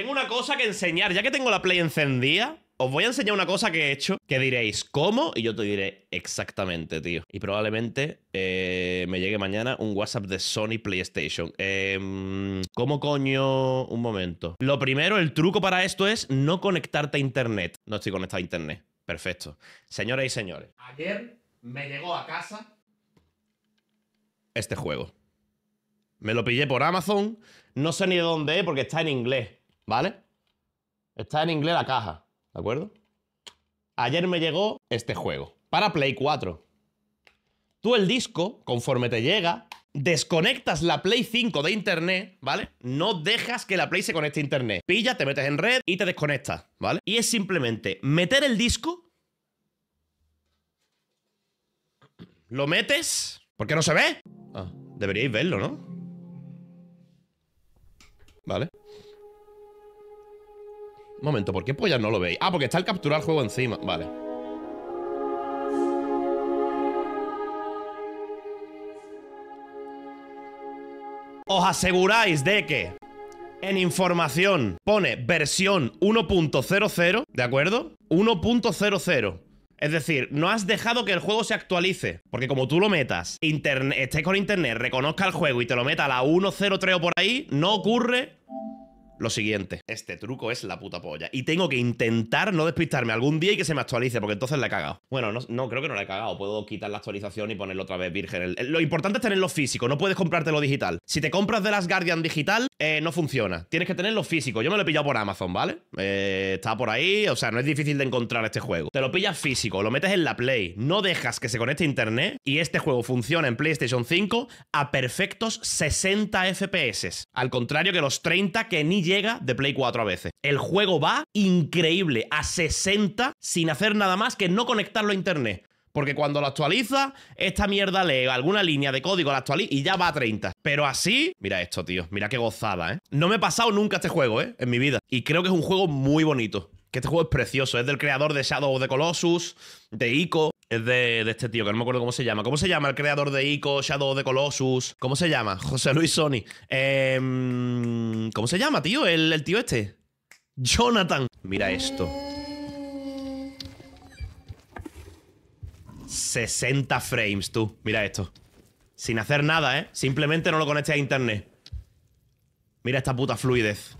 Tengo una cosa que enseñar. Ya que tengo la Play encendida, os voy a enseñar una cosa que he hecho. Que diréis, ¿cómo? Y yo te diré exactamente, tío. Y probablemente eh, me llegue mañana un WhatsApp de Sony PlayStation. Eh, ¿Cómo coño? Un momento. Lo primero, el truco para esto es no conectarte a internet. No estoy conectado a internet. Perfecto. Señoras y señores. Ayer me llegó a casa este juego. Me lo pillé por Amazon. No sé ni de dónde es porque está en inglés. ¿vale? Está en inglés la caja, ¿de acuerdo? Ayer me llegó este juego para Play 4. Tú el disco, conforme te llega, desconectas la Play 5 de internet, ¿vale? No dejas que la Play se conecte a internet. Pilla, te metes en red y te desconectas, ¿vale? Y es simplemente meter el disco. Lo metes. ¿Por qué no se ve? Ah, deberíais verlo, ¿no? Vale. Momento, ¿por qué ya no lo veis? Ah, porque está el capturar juego encima. Vale. Os aseguráis de que en información pone versión 1.00, ¿de acuerdo? 1.00. Es decir, no has dejado que el juego se actualice. Porque como tú lo metas, estés con internet, reconozca el juego y te lo meta a la 1.03 o por ahí, no ocurre lo siguiente. Este truco es la puta polla. Y tengo que intentar no despistarme algún día y que se me actualice, porque entonces la he cagado. Bueno, no, creo que no le he cagado. Puedo quitar la actualización y ponerlo otra vez virgen. lo importante es tenerlo físico, no puedes comprarte lo digital. Si te compras de las Guardian digital, eh, no funciona. Tienes que tenerlo físico. Yo me lo he pillado por Amazon, ¿vale? Eh, está por ahí, o sea, no es difícil de encontrar este juego. Te lo pillas físico, lo metes en la Play, no dejas que se conecte internet y este juego funciona en PlayStation 5 a perfectos 60 FPS. Al contrario que los 30 que ni llega de Play 4 a veces. El juego va increíble, a 60, sin hacer nada más que no conectarlo a internet. Porque cuando lo actualiza, esta mierda lee alguna línea de código, la actualiza y ya va a 30. Pero así, mira esto, tío. Mira qué gozada, ¿eh? No me he pasado nunca este juego, ¿eh? En mi vida. Y creo que es un juego muy bonito. Que este juego es precioso. Es del creador de Shadow of the Colossus, de Ico es de, este tío, que no me acuerdo cómo se llama. ¿Cómo se llama el creador de ICO, Shadow de Colossus? ¿Cómo se llama? José Luis Sony. Em, ¿Cómo se llama, tío? El, el tío este. Jonathan. Mira esto. 60 frames, tú. Mira esto. Sin hacer nada, ¿eh? Simplemente no lo conecté a internet. Mira esta puta fluidez.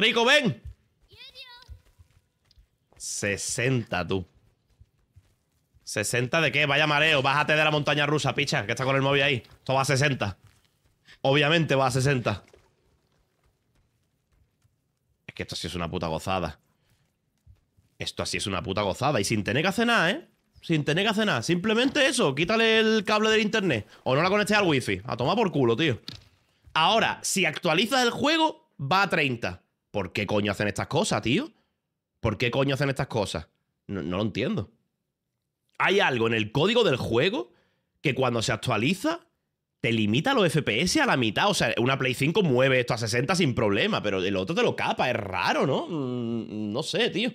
Rico, ven. 60, tú. ¿60 de qué? Vaya mareo. Bájate de la montaña rusa, picha, que está con el móvil ahí. Esto va a 60. Obviamente va a 60. Es que esto sí es una puta gozada. Esto así es una puta gozada. Y sin tener que hacer nada, ¿eh? Sin tener que hacer nada. Simplemente eso. Quítale el cable del internet. O no la conectes al wifi. A tomar por culo, tío. Ahora, si actualizas el juego, va a 30. ¿por qué coño hacen estas cosas, tío? ¿Por qué coño hacen estas cosas? No, lo entiendo. Hay algo en el código del juego que cuando se actualiza te limita los FPS a la mitad. O sea, una Play 5 mueve esto a 60 sin problema, pero el otro te lo capa. Es raro, ¿no? Mm, no sé, tío.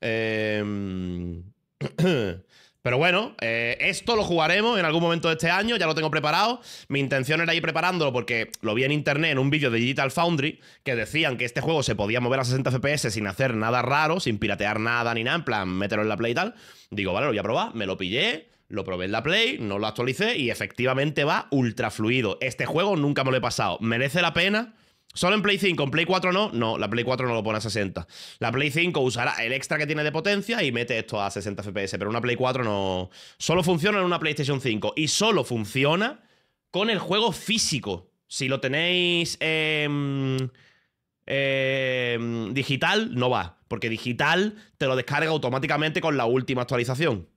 Eh... Pero bueno, eh, esto lo jugaremos en algún momento de este año, ya lo tengo preparado. Mi intención era ir preparándolo porque lo vi en internet en un vídeo de Digital Foundry que decían que este juego se podía mover a 60 FPS sin hacer nada raro, sin piratear nada ni nada, en plan, mételo en la Play y tal. Digo, vale, lo voy a probar, me lo pillé, lo probé en la Play, no lo actualicé y efectivamente va ultra fluido. Este juego nunca me lo he pasado. Merece la pena Solo en Play 5, en Play 4 no, no, la Play 4 no lo pone a 60. La Play 5 usará el extra que tiene de potencia y mete esto a 60 FPS, pero una Play 4 no... Solo funciona en una PlayStation 5 y solo funciona con el juego físico. Si lo tenéis eh, digital, no va, porque digital te lo descarga automáticamente con la última actualización.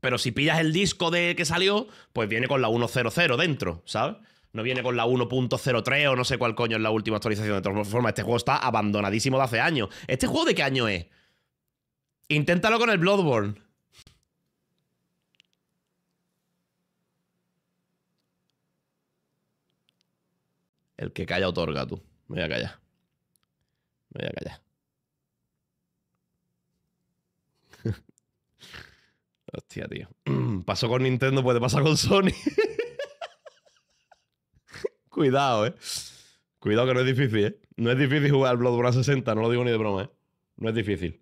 Pero si pillas el disco de que salió, pues viene con la 1.00 dentro, ¿sabes? No viene con la 1.03 o no sé cuál coño es la última actualización. De todas formas, este juego está abandonadísimo de hace años. ¿Este juego de qué año es? Inténtalo con el Bloodborne. El que calla otorga, tú. Me voy a callar. Me voy a callar. Hostia, tío. Pasó con Nintendo, puede pasar con Sony. Cuidado, eh. Cuidado que no es difícil, eh. No es difícil jugar al Bloodborne 60, no lo digo ni de broma, eh. No es difícil.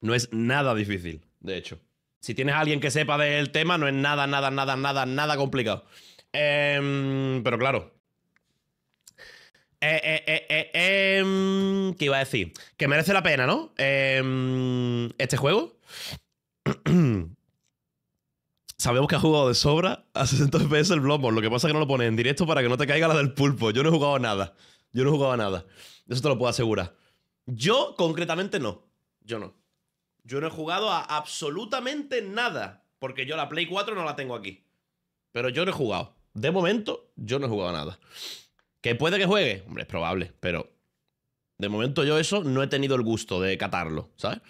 No es nada difícil, de hecho. Si tienes a alguien que sepa del tema, no es nada, nada, nada, nada, nada complicado. Em, pero claro, eh, eh, eh, em, ¿Qué iba a decir? Que merece la pena, ¿no? Em, este juego. sabemos que ha jugado de sobra a 60 FPS el Bloodborne. Lo que pasa es que no lo pone en directo para que no te caiga la del pulpo. Yo no he jugado a nada. Yo no he jugado a nada. Eso te lo puedo asegurar. Yo, concretamente, no. Yo no. Yo no he jugado a absolutamente nada. Porque yo la Play 4 no la tengo aquí. Pero yo no he jugado. De momento, yo no he jugado a nada. ¿Que puede que juegue? Hombre, es probable. Pero de momento yo eso no he tenido el gusto de catarlo, ¿sabes?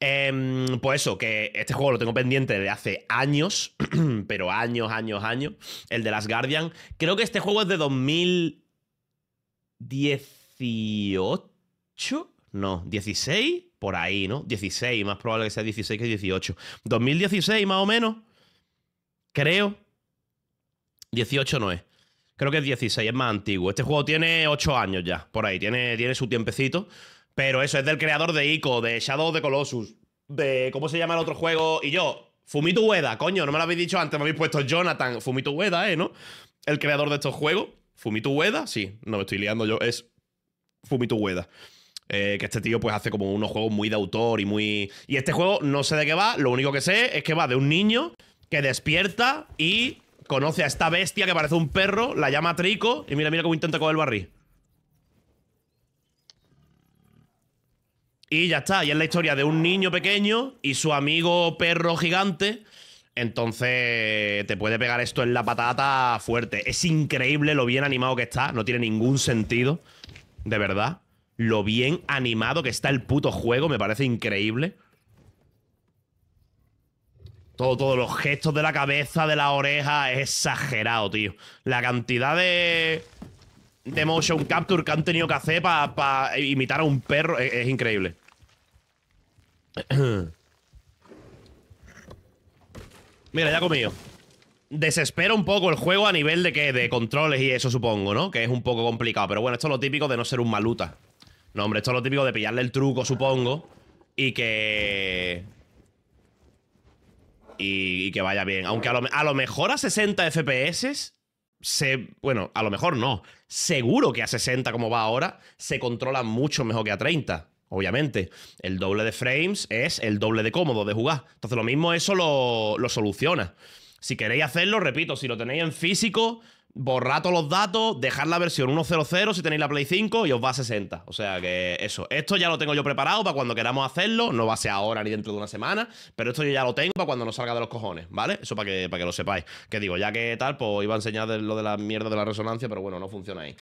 Eh, pues eso, que este juego lo tengo pendiente de hace años, pero años, años, años. El de Las Guardian. Creo que este juego es de 2018. No, 16, por ahí, ¿no? 16, más probable que sea 16 que 18. 2016 más o menos. Creo. 18 no es. Creo que es 16, es más antiguo. Este juego tiene 8 años ya, por ahí. Tiene, tiene su tiempecito. Pero eso es del creador de Ico, de Shadow of the Colossus, de cómo se llama el otro juego. Y yo, Fumito Ueda, coño, no me lo habéis dicho antes, me habéis puesto Jonathan. Fumito Ueda, ¿eh? ¿No? El creador de estos juegos. Fumito Ueda, sí, no me estoy liando yo, es Fumito Ueda. Eh, que este tío pues hace como unos juegos muy de autor y muy... Y este juego no sé de qué va, lo único que sé es que va de un niño que despierta y conoce a esta bestia que parece un perro, la llama Trico y mira, mira cómo intenta coger el barril. Y ya está, y es la historia de un niño pequeño y su amigo perro gigante. Entonces te puede pegar esto en la patata fuerte. Es increíble lo bien animado que está, no tiene ningún sentido, de verdad. Lo bien animado que está el puto juego, me parece increíble. Todo, todos los gestos de la cabeza, de la oreja, es exagerado, tío. La cantidad de, de motion capture que han tenido que hacer para imitar a un perro es increíble. Mira, ya he comido. Desespera un poco el juego a nivel de que de controles y eso supongo, ¿no? Que es un poco complicado, pero bueno, esto es lo típico de no ser un maluta. No, hombre, esto es lo típico de pillarle el truco, supongo, y que y, que vaya bien, aunque a lo, a lo mejor a 60 FPS se, bueno, a lo mejor no. Seguro que a 60 como va ahora se controla mucho mejor que a 30 obviamente. El doble de frames es el doble de cómodo de jugar. Entonces lo mismo eso lo, soluciona. Si queréis hacerlo, repito, si lo tenéis en físico, borrad los datos, dejad la versión 1.0.0 si tenéis la Play 5 y os va a 60. O sea que eso. Esto ya lo tengo yo preparado para cuando queramos hacerlo. No va a ser ahora ni dentro de una semana, pero esto yo ya lo tengo para cuando nos salga de los cojones, ¿vale? Eso para que, para que lo sepáis. Que digo, ya que tal, pues iba a enseñar lo de la mierda de la resonancia, pero bueno, no funciona ahí.